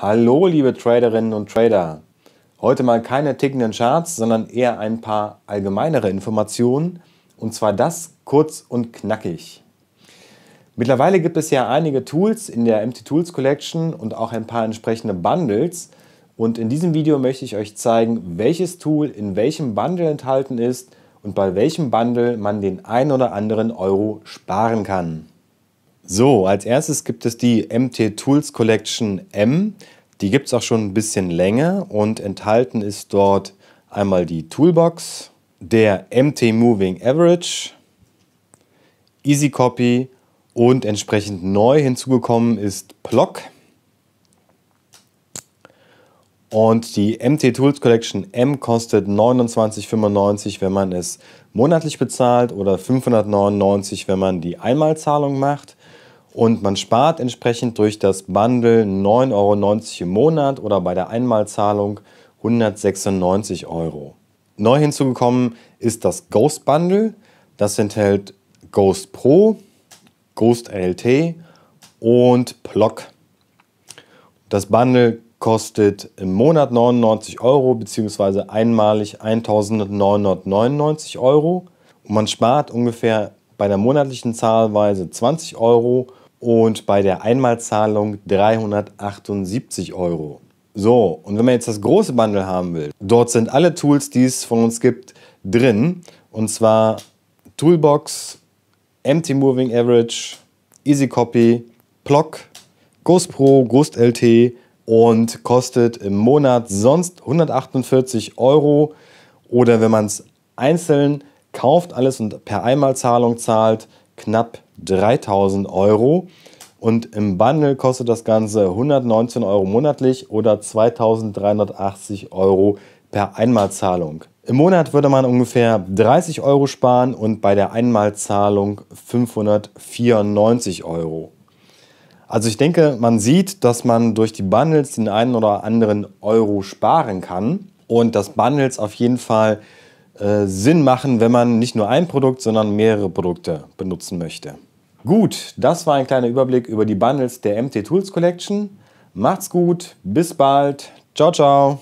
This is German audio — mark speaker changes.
Speaker 1: Hallo, liebe Traderinnen und Trader. Heute mal keine tickenden Charts, sondern eher ein paar allgemeinere Informationen. Und zwar das kurz und knackig. Mittlerweile gibt es ja einige Tools in der MT Tools Collection und auch ein paar entsprechende Bundles. Und in diesem Video möchte ich euch zeigen, welches Tool in welchem Bundle enthalten ist und bei welchem Bundle man den ein oder anderen Euro sparen kann. So, als erstes gibt es die MT Tools Collection M. Die gibt es auch schon ein bisschen länger und enthalten ist dort einmal die Toolbox, der MT Moving Average, Easy Copy und entsprechend neu hinzugekommen ist Plock. Und die MT Tools Collection M kostet 29,95, wenn man es monatlich bezahlt oder 599, wenn man die Einmalzahlung macht. Und man spart entsprechend durch das Bundle 9,90 Euro im Monat oder bei der Einmalzahlung 196 Euro. Neu hinzugekommen ist das Ghost Bundle. Das enthält Ghost Pro, Ghost LT und Plock. Das Bundle kostet im Monat 99 Euro bzw. einmalig 1999 Euro und man spart ungefähr bei der monatlichen Zahlweise 20 Euro und bei der Einmalzahlung 378 Euro. So, und wenn man jetzt das große Bundle haben will, dort sind alle Tools, die es von uns gibt, drin. Und zwar Toolbox, Empty Moving Average, Easy Copy, Plock, Ghost Pro, Ghost LT und kostet im Monat sonst 148 Euro. Oder wenn man es einzeln kauft alles und per Einmalzahlung zahlt knapp 3000 Euro. Und im Bundle kostet das Ganze 119 Euro monatlich oder 2380 Euro per Einmalzahlung. Im Monat würde man ungefähr 30 Euro sparen und bei der Einmalzahlung 594 Euro. Also ich denke, man sieht, dass man durch die Bundles den einen oder anderen Euro sparen kann und dass Bundles auf jeden Fall äh, Sinn machen, wenn man nicht nur ein Produkt, sondern mehrere Produkte benutzen möchte. Gut, das war ein kleiner Überblick über die Bundles der MT Tools Collection. Macht's gut, bis bald, ciao, ciao.